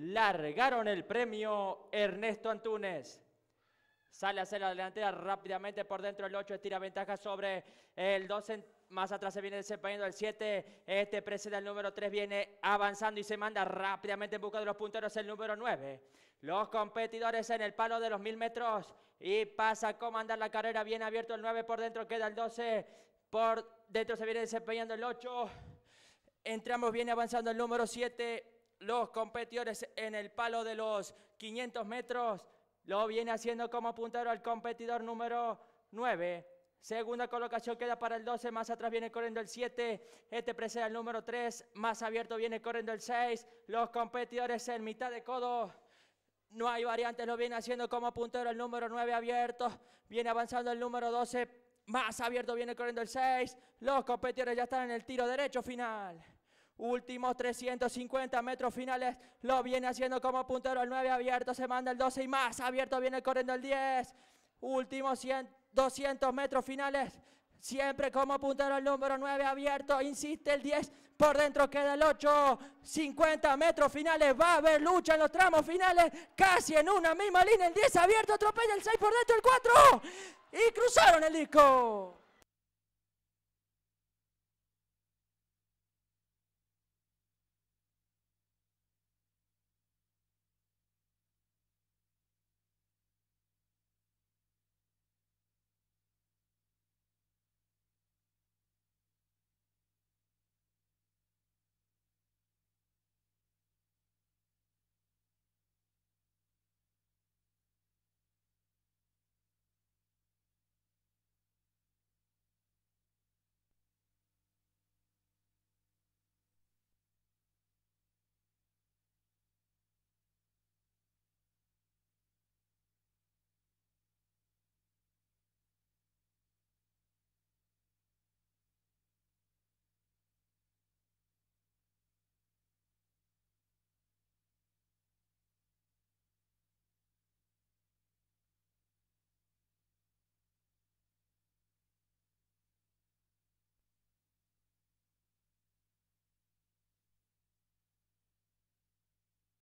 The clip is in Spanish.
largaron el premio Ernesto Antunes. Sale hacer la delantera rápidamente por dentro el 8, estira ventaja sobre el 12, más atrás se viene desempeñando el 7. Este precede al número 3, viene avanzando y se manda rápidamente en busca de los punteros el número 9. Los competidores en el palo de los mil metros y pasa a comandar la carrera. Bien abierto el 9 por dentro, queda el 12. Por dentro se viene desempeñando el 8. Entramos, viene avanzando el número 7 los competidores en el palo de los 500 metros. Lo viene haciendo como puntero el competidor número 9. Segunda colocación queda para el 12, más atrás viene corriendo el 7, este precede al número 3, más abierto viene corriendo el 6, los competidores en mitad de codo, no hay variantes, lo viene haciendo como puntero el número 9 abierto, viene avanzando el número 12, más abierto viene corriendo el 6, los competidores ya están en el tiro derecho final. Últimos 350 metros finales. Lo viene haciendo como puntero el 9 abierto. Se manda el 12 y más. Abierto viene corriendo el 10. Últimos 200 metros finales. Siempre como puntero el número 9 abierto. Insiste el 10. Por dentro queda el 8. 50 metros finales. Va a haber lucha en los tramos finales. Casi en una misma línea. El 10 abierto. Atropella el 6 por dentro. El 4. Y cruzaron el disco.